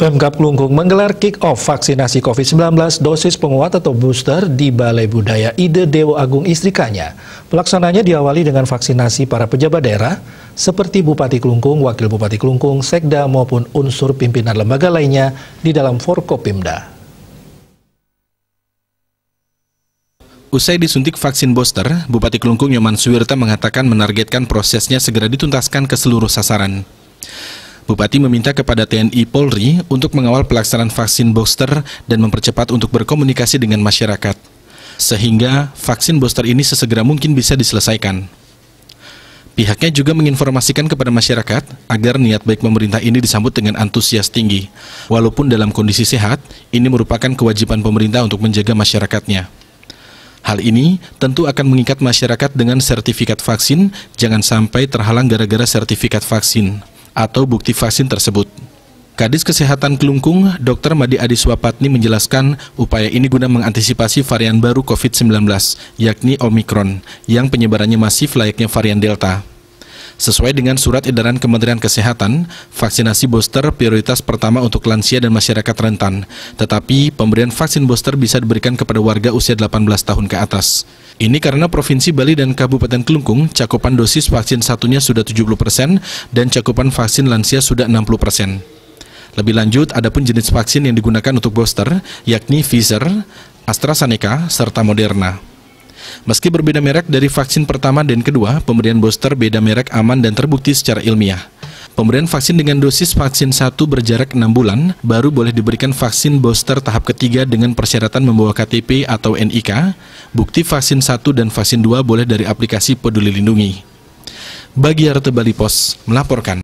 Pemkap Klungkung menggelar kick-off vaksinasi COVID-19 dosis penguat atau booster di Balai Budaya Ide Dewa Agung Istrikanya. Pelaksananya diawali dengan vaksinasi para pejabat daerah seperti Bupati Kelungkung, Wakil Bupati Kelungkung, Sekda maupun unsur pimpinan lembaga lainnya di dalam Forkopimda. Usai disuntik vaksin booster, Bupati Kelungkung Nyoman Suwirta mengatakan menargetkan prosesnya segera dituntaskan ke seluruh sasaran. Bupati meminta kepada TNI Polri untuk mengawal pelaksanaan vaksin booster dan mempercepat untuk berkomunikasi dengan masyarakat, sehingga vaksin booster ini sesegera mungkin bisa diselesaikan. Pihaknya juga menginformasikan kepada masyarakat agar niat baik pemerintah ini disambut dengan antusias tinggi. Walaupun dalam kondisi sehat, ini merupakan kewajiban pemerintah untuk menjaga masyarakatnya. Hal ini tentu akan mengikat masyarakat dengan sertifikat vaksin, jangan sampai terhalang gara-gara sertifikat vaksin atau bukti vaksin tersebut. Kadis Kesehatan Kelungkung, Dr. Madi Adiswapatni menjelaskan upaya ini guna mengantisipasi varian baru COVID-19, yakni Omikron, yang penyebarannya masif layaknya varian Delta. Sesuai dengan surat edaran Kementerian Kesehatan, vaksinasi booster prioritas pertama untuk lansia dan masyarakat rentan. Tetapi, pemberian vaksin booster bisa diberikan kepada warga usia 18 tahun ke atas. Ini karena Provinsi Bali dan Kabupaten Kelungkung, cakupan dosis vaksin satunya sudah 70 persen dan cakupan vaksin lansia sudah 60 persen. Lebih lanjut, ada pun jenis vaksin yang digunakan untuk booster, yakni Pfizer, AstraZeneca, serta Moderna. Meski berbeda merek dari vaksin pertama dan kedua, pemberian booster beda merek aman dan terbukti secara ilmiah. Pemberian vaksin dengan dosis vaksin 1 berjarak 6 bulan baru boleh diberikan vaksin booster tahap ketiga dengan persyaratan membawa KTP atau NIK, bukti vaksin 1 dan vaksin 2 boleh dari aplikasi Peduli Lindungi. Bagi Arte Bali Pos melaporkan.